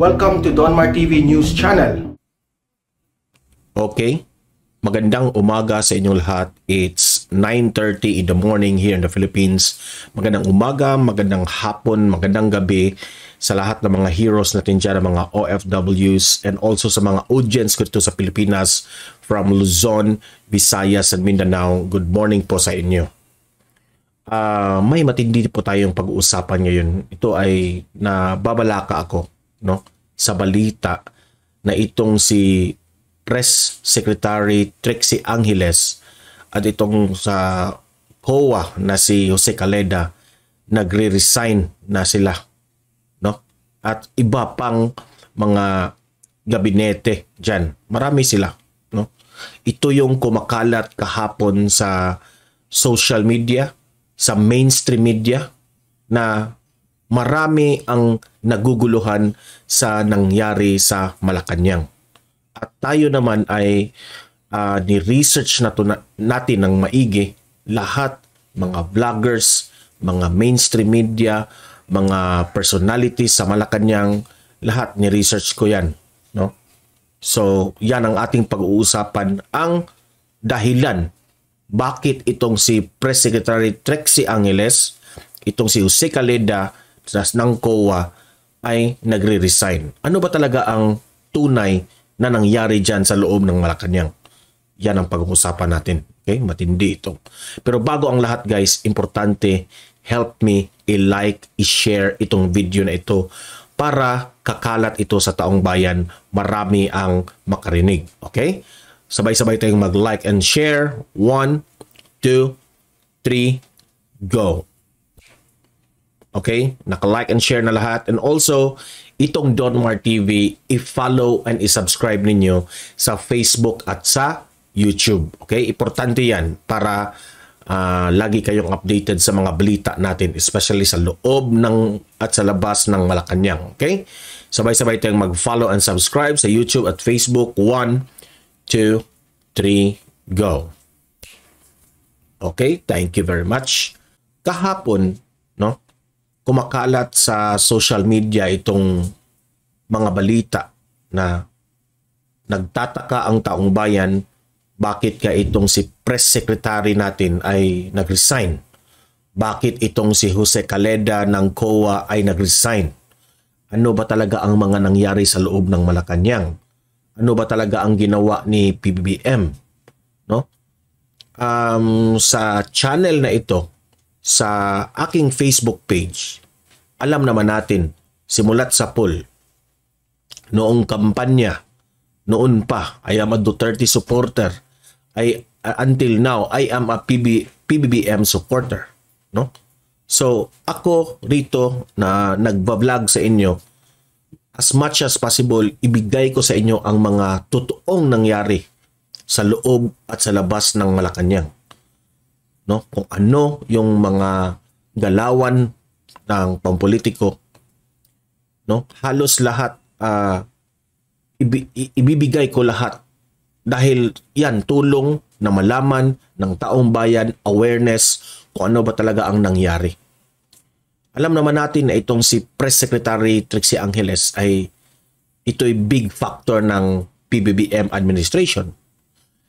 Welcome to Donmar TV News Channel. Okay, magandang umaga sa inyong lahat. It's 9.30 in the morning here in the Philippines. Magandang umaga, magandang hapon, magandang gabi sa lahat ng mga heroes natin dyan, ng mga OFWs and also sa mga audience ko dito sa Pilipinas from Luzon, Visayas and Mindanao. Good morning po sa inyo uh, may matindi po tayong pag-uusapan ngayon. Ito ay nababalaka ako no sa balita na itong si Press Secretary Trixie Angeles at itong sa POA na si Jose Caleda nagre-resign na sila no at iba pang mga gabinete diyan marami sila no ito yung kumakalat kahapon sa social media sa mainstream media na marami ang naguguluhan sa nangyari sa Malacanang. At tayo naman ay uh, ni-research na na, natin ng maigi lahat mga vloggers, mga mainstream media, mga personalities sa Malacanang, lahat ni-research ko 'yan, no? So, 'yan ang ating pag-uusapan ang dahilan bakit itong si Press Secretary Trexie Angeles, itong si Jose Caleda ng COA ay nagre-resign. Ano ba talaga ang tunay na nangyari dyan sa loob ng Malacanang? Yan ang pag-uusapan natin. Okay? Matindi ito. Pero bago ang lahat guys, importante, help me i-like, i-share itong video na ito para kakalat ito sa taong bayan. Marami ang makarinig. Okay? Sabay-sabay tayong mag-like and share. One, two, three, go. Okay? Naka-like and share na lahat. And also, itong Donmar TV, i-follow and i-subscribe ninyo sa Facebook at sa YouTube. Okay? Importante yan para uh, lagi kayong updated sa mga balita natin, especially sa loob ng at sa labas ng Malacanang. Okay? Sabay-sabay tayong mag-follow and subscribe sa YouTube at Facebook. 1, 2, 3, go! Okay? Thank you very much. Kahapon, kumakalat sa social media itong mga balita na nagtataka ang taong bayan bakit ka itong si press secretary natin ay nagresign? Bakit itong si Jose Caleda ng COA ay nagresign? Ano ba talaga ang mga nangyari sa loob ng Malacanang? Ano ba talaga ang ginawa ni PBBM? No? Um, sa channel na ito, sa aking Facebook page, alam naman natin, simulat sa poll, noong kampanya, noon pa, I am a Duterte supporter. ay uh, until now, I am a PB, PBBM supporter. No? So, ako rito na nagbablog sa inyo, as much as possible, ibigay ko sa inyo ang mga totoong nangyari sa loob at sa labas ng Malacanang no kung ano yung mga galawan ng pampolitiko no halos lahat uh, ibi- ibibigay ko lahat dahil yan tulong na malaman ng taong bayan awareness kung ano ba talaga ang nangyari alam naman natin na itong si Press Secretary Trixie Angeles ay ito'y big factor ng PBBM administration.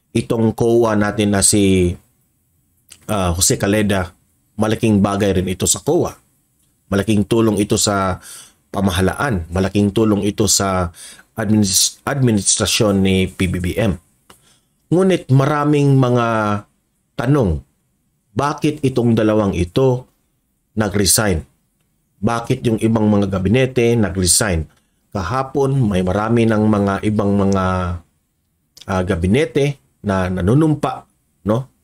Itong COA natin na si uh, Jose Caleda, malaking bagay rin ito sa COA. Malaking tulong ito sa pamahalaan. Malaking tulong ito sa administ- administrasyon ni PBBM. Ngunit maraming mga tanong, bakit itong dalawang ito nag-resign? Bakit yung ibang mga gabinete nag-resign? Kahapon may marami ng mga ibang mga uh, gabinete na nanunumpa no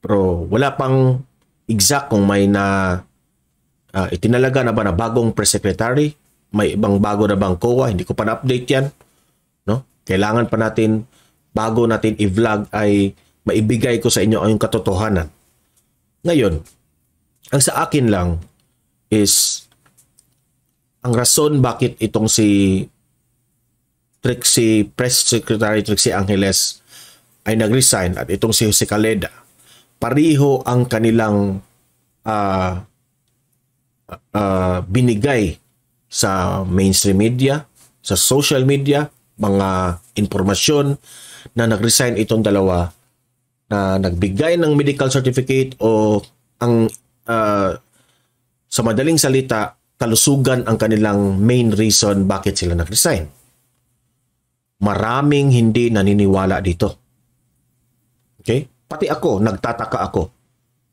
pero wala pang exact kung may na uh, itinalaga na ba na bagong press secretary, may ibang bago na bang COA, hindi ko pa na-update 'yan, no? Kailangan pa natin bago natin i-vlog ay maibigay ko sa inyo ang katotohanan. Ngayon, ang sa akin lang is ang rason bakit itong si Trixie Press Secretary Trixie Angeles ay nag-resign at itong si Jose Caleda pariho ang kanilang uh, uh, binigay sa mainstream media, sa social media, mga impormasyon na nag-resign itong dalawa na nagbigay ng medical certificate o ang uh, sa madaling salita kalusugan ang kanilang main reason bakit sila nag-resign. Maraming hindi naniniwala dito. Okay? Pati ako, nagtataka ako.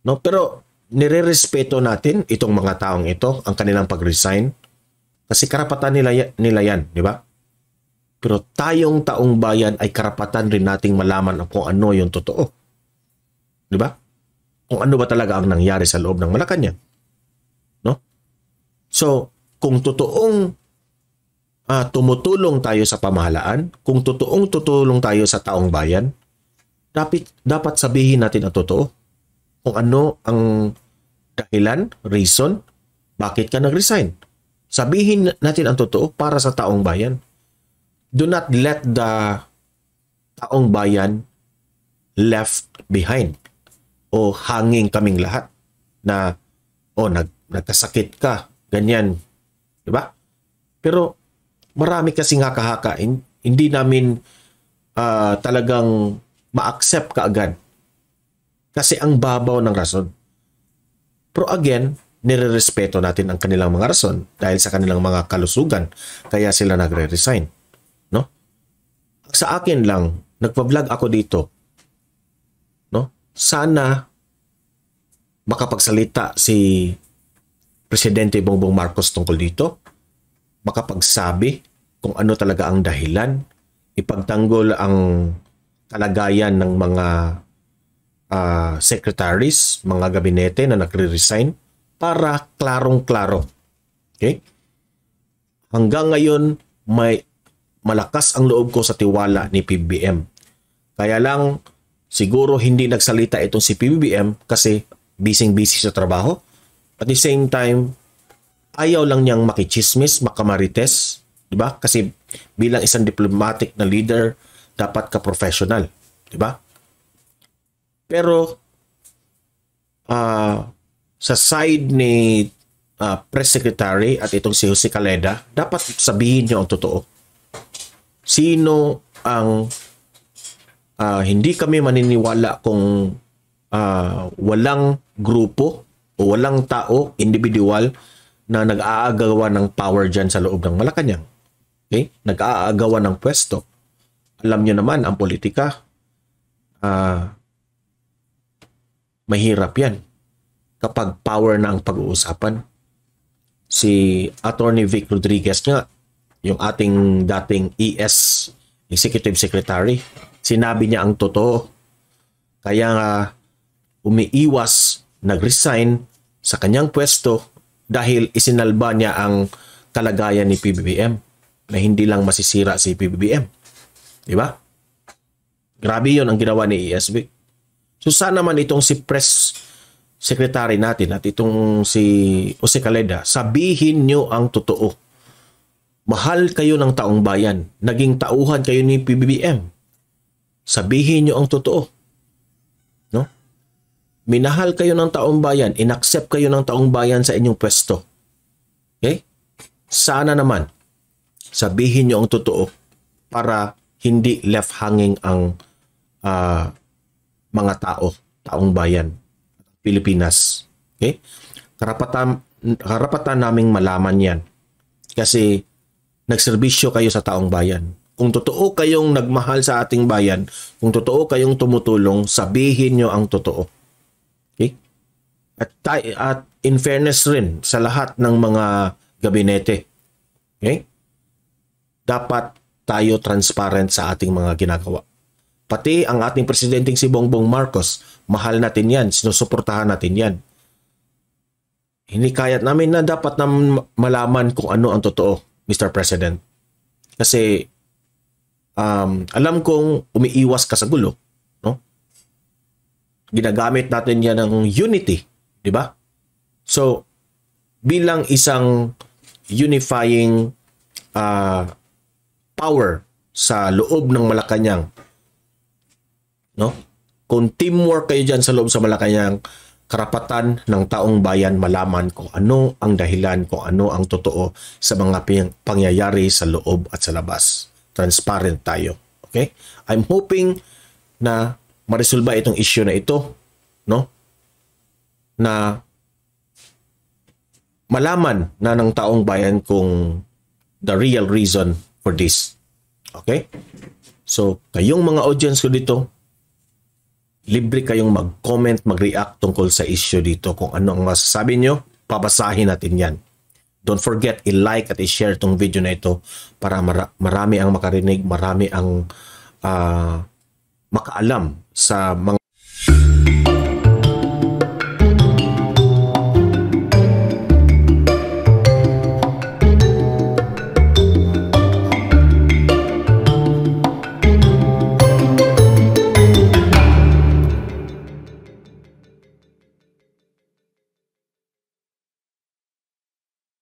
No? Pero nirerespeto natin itong mga taong ito, ang kanilang pag-resign. Kasi karapatan nila, nila yan, di ba? Pero tayong taong bayan ay karapatan rin nating malaman kung ano yung totoo. Di ba? Kung ano ba talaga ang nangyari sa loob ng Malacanang. No? So, kung totoong uh, tumutulong tayo sa pamahalaan, kung totoong tutulong tayo sa taong bayan, dapat, dapat sabihin natin ang totoo. Kung ano ang dahilan, reason, bakit ka nag-resign. Sabihin natin ang totoo para sa taong bayan. Do not let the taong bayan left behind o hanging kaming lahat na oh nag nagkasakit ka ganyan di ba pero marami kasi nga kahaka hindi namin uh, talagang ma-accept ka agad. Kasi ang babaw ng rason. Pero again, nirerespeto natin ang kanilang mga rason dahil sa kanilang mga kalusugan kaya sila nagre-resign. No? Sa akin lang, nagpa-vlog ako dito. No? Sana makapagsalita si Presidente Bongbong Marcos tungkol dito, makapagsabi kung ano talaga ang dahilan, ipagtanggol ang kalagayan ng mga uh, secretaries, mga gabinete na nagre-resign para klarong-klaro. Okay? Hanggang ngayon, may malakas ang loob ko sa tiwala ni PBM. Kaya lang, siguro hindi nagsalita itong si PBM kasi busy-busy sa trabaho. At the same time, ayaw lang niyang makichismis, makamarites, di ba? Kasi bilang isang diplomatic na leader, dapat ka professional, di ba? Pero uh, sa side ni uh, press secretary at itong si Jose Caleda, dapat sabihin niyo ang totoo. Sino ang uh, hindi kami maniniwala kung uh, walang grupo o walang tao, individual, na nag-aagawa ng power dyan sa loob ng Malacanang. Okay? Nag-aagawa ng pwesto alam nyo naman, ang politika, uh, mahirap yan kapag power na ang pag-uusapan. Si Attorney Vic Rodriguez nga, yung ating dating ES, Executive Secretary, sinabi niya ang totoo. Kaya nga, umiiwas, nag-resign sa kanyang pwesto dahil isinalba niya ang kalagayan ni PBBM na hindi lang masisira si PBBM Di ba? Grabe yon ang ginawa ni ESB. So sana man itong si press secretary natin at itong si Jose Caleda, sabihin nyo ang totoo. Mahal kayo ng taong bayan. Naging tauhan kayo ni PBBM. Sabihin nyo ang totoo. No? Minahal kayo ng taong bayan. Inaccept kayo ng taong bayan sa inyong pwesto. Okay? Sana naman sabihin nyo ang totoo para hindi left hanging ang uh, mga tao, taong bayan, Pilipinas. Okay? Karapatan, karapatan naming malaman yan. Kasi nagserbisyo kayo sa taong bayan. Kung totoo kayong nagmahal sa ating bayan, kung totoo kayong tumutulong, sabihin nyo ang totoo. Okay? At, at in fairness rin sa lahat ng mga gabinete. Okay? Dapat tayo transparent sa ating mga ginagawa. Pati ang ating presidenteng si Bongbong Marcos, mahal natin yan, sinusuportahan natin yan. Hinikayat namin na dapat na malaman kung ano ang totoo, Mr. President. Kasi um, alam kong umiiwas ka sa gulo. No? Ginagamit natin yan ng unity, di ba? So, bilang isang unifying uh, power sa loob ng Malacanang. No? Kung teamwork kayo dyan sa loob sa Malacanang, karapatan ng taong bayan malaman kung ano ang dahilan, kung ano ang totoo sa mga pangyayari sa loob at sa labas. Transparent tayo. Okay? I'm hoping na maresolba itong issue na ito, no? Na malaman na ng taong bayan kung the real reason for this. Okay? So, kayong mga audience ko dito, libre kayong mag-comment, mag-react tungkol sa issue dito. Kung ano ang masasabi nyo, pabasahin natin yan. Don't forget, i-like at i-share itong video na ito para mara- marami ang makarinig, marami ang uh, makaalam sa mga